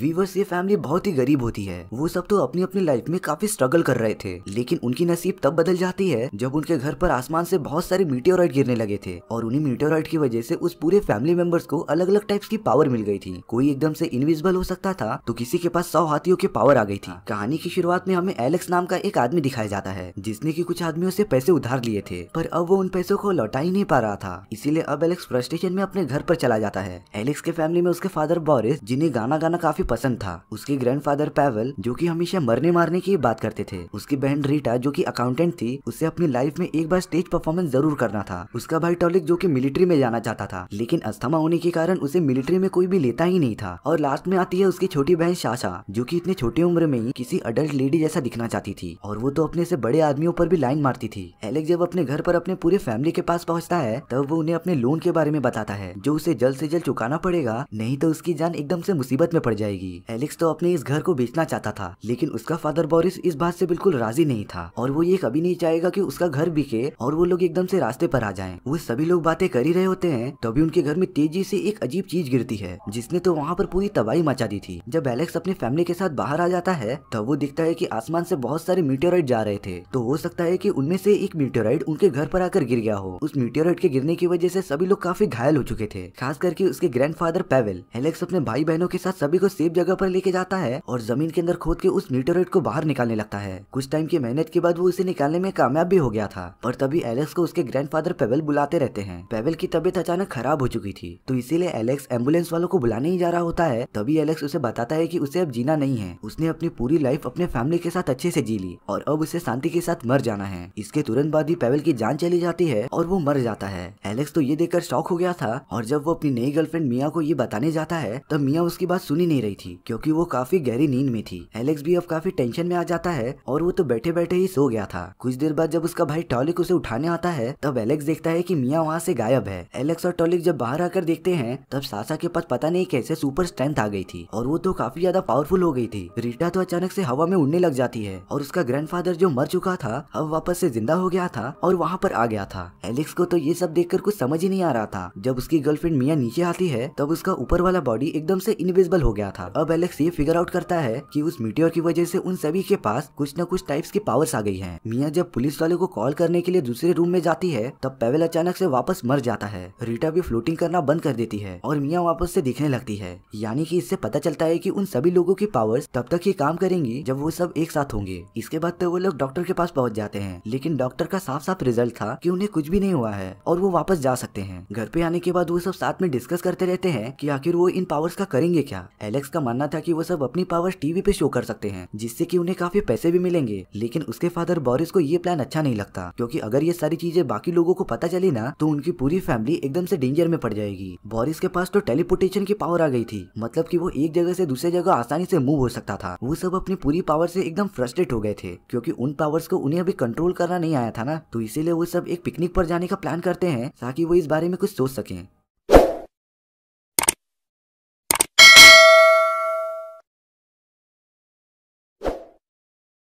Viewers ये family बहुत ही गरीब होती है वो सब तो अपनी अपनी लाइफ में काफी स्ट्रगल कर रहे थे लेकिन उनकी नसीब तब बदल जाती है जब उनके घर पर आसमान से बहुत सारे मीटेोराइट गिरने लगे थे और उन्हीं मीटेोराइट की वजह से उस पूरे फैमिली मेंबर्स को अलग अलग टाइप्स की पावर मिल गई थी कोई एकदम से इनविजिबल हो सकता था तो किसी के पास सौ हाथियों की पावर आ गई थी कहानी की शुरुआत में हमें एलेक्स नाम का एक आदमी दिखाया जाता है जिसने की कुछ आदमियों से पैसे उधार लिए थे पर अब वो उन पैसों को लौटा ही नहीं पा रहा था इसीलिए अब एलेक्स फ्रस्ट्रेशन में अपने घर पर चला जाता है एलेक्स के फैमिली में उसके फादर बोरिस जिन्हें गाना गाना काफी काफी पसंद था उसके ग्रैंडफादर पैवल जो कि हमेशा मरने मारने की बात करते थे उसकी बहन रीटा जो कि अकाउंटेंट थी उसे अपनी लाइफ में एक बार स्टेज परफॉर्मेंस जरूर करना था उसका भाई टॉलिक जो कि मिलिट्री में जाना चाहता था लेकिन अस्थमा होने के कारण उसे मिलिट्री में कोई भी लेता ही नहीं था और लास्ट में आती है उसकी छोटी बहन शाशा जो की इतनी छोटी उम्र में ही किसी अडल्ट लेडी जैसा दिखना चाहती थी और वो तो अपने से बड़े आदमियों पर भी लाइन मारती थी एलेक्स जब अपने घर पर अपने पूरे फैमिली के पास पहुँचता है तब वो उन्हें अपने लोन के बारे में बताता है जो उसे जल्द ऐसी जल्द चुकाना पड़ेगा नहीं तो उसकी जान एकदम से मुसीबत में पड़ जाएगी जाएगी एलेक्स तो अपने इस घर को बेचना चाहता था लेकिन उसका फादर बोरिस इस बात से बिल्कुल राजी नहीं था और वो ये कभी नहीं चाहेगा कि उसका घर बिके और वो लोग एकदम से रास्ते पर आ जाएं। वो सभी लोग बातें कर ही रहे होते हैं तभी उनके घर में तेजी से एक अजीब चीज गिरती है जिसने तो वहाँ पर पूरी तबाही मचा दी थी जब एलेक्स अपने फैमिली के साथ बाहर आ जाता है तब तो वो दिखता है की आसमान से बहुत सारे मीटोराइट जा रहे थे तो हो सकता है की उनमें से एक मीटोराइट उनके घर पर आकर गिर गया हो उस मीटोराइट के गिरने की वजह से सभी लोग काफी घायल हो चुके थे खास करके उसके ग्रैंड फादर पेवेल एलेक्स अपने भाई बहनों के साथ सभी को सेफ जगह पर लेके जाता है और जमीन के अंदर खोद के उस मीटोरेट को बाहर निकालने लगता है कुछ टाइम की मेहनत के बाद वो उसे निकालने में कामयाब भी हो गया था पर तभी एलेक्स को उसके ग्रैंड पेवल बुलाते रहते हैं पेवल की तबियत अचानक खराब हो चुकी थी तो इसीलिए एलेक्स एम्बुलेंस वालों को बुलाने ही जा रहा होता है तभी एलेक्स उसे बताता है की उसे अब जीना नहीं है उसने अपनी पूरी लाइफ अपने फैमिली के साथ अच्छे से जी ली और अब उसे शांति के साथ मर जाना है इसके तुरंत बाद ही पेवल की जान चली जाती है और वो मर जाता है एलेक्स तो ये देखकर शौक हो गया था और जब वो अपनी नई गर्लफ्रेंड मिया को ये बताने जाता है तब मिया उसकी बात सुनी नहीं रही रही थी क्योंकि वो काफी गहरी नींद में थी एलेक्स भी अब काफी टेंशन में आ जाता है और वो तो बैठे बैठे ही सो गया था कुछ देर बाद जब उसका भाई टॉलिक उसे उठाने आता है तब एलेक्स देखता है की मियाँ वहाँ से गायब है एलेक्स और टॉलिक जब बाहर आकर देखते हैं तब सासा के पास पता नहीं कैसे सुपर स्ट्रेंथ आ गई थी और वो तो काफी ज्यादा पावरफुल हो गई थी रीटा तो अचानक से हवा में उड़ने लग जाती है और उसका ग्रैंडफादर जो मर चुका था अब वापस से जिंदा हो गया था और वहाँ पर आ गया था एलेक्स को तो ये सब देखकर कुछ समझ ही नहीं आ रहा था जब उसकी गर्लफ्रेंड मिया नीचे आती है तब उसका ऊपर वाला बॉडी एकदम से इनविजिबल हो गया था अब एलेक्स ये फिगर आउट करता है कि उस मीटियोर की वजह से उन सभी के पास कुछ न कुछ टाइप्स की पावर्स आ गई हैं। मिया जब पुलिस वाले को कॉल करने के लिए दूसरे रूम में जाती है तब पेवल अचानक से वापस मर जाता है रीटा भी फ्लोटिंग करना बंद कर देती है और मिया वापस से दिखने लगती है यानी की इससे पता चलता है की उन सभी लोगों की पावर्स तब तक ये काम करेंगी जब वो सब एक साथ होंगे इसके बाद तो वो लोग डॉक्टर के पास पहुँच जाते हैं लेकिन डॉक्टर का साफ साफ रिजल्ट था की उन्हें कुछ भी नहीं हुआ है और वो वापस जा सकते हैं घर पे आने के बाद वो सब साथ में डिस्कस करते रहते हैं की आखिर वो इन पावर्स का करेंगे क्या एलेक्स एलेक्स का मानना था कि वो सब अपनी पावर्स टीवी पे शो कर सकते हैं जिससे कि उन्हें काफी पैसे भी मिलेंगे लेकिन उसके फादर बोरिस को ये प्लान अच्छा नहीं लगता क्योंकि अगर ये सारी चीजें बाकी लोगों को पता चली ना तो उनकी पूरी फैमिली एकदम से डेंजर में पड़ जाएगी बोरिस के पास तो टेलीपोर्टेशन की पावर आ गई थी मतलब की वो एक जगह ऐसी दूसरे जगह आसानी ऐसी मूव हो सकता था वो सब अपनी पूरी पावर ऐसी एकदम फ्रस्ट्रेट हो गए थे क्यूँकी उन पावर्स को उन्हें अभी कंट्रोल करना नहीं आया था ना तो इसीलिए वो सब एक पिकनिक पर जाने का प्लान करते हैं ताकि वो इस बारे में कुछ सोच सकें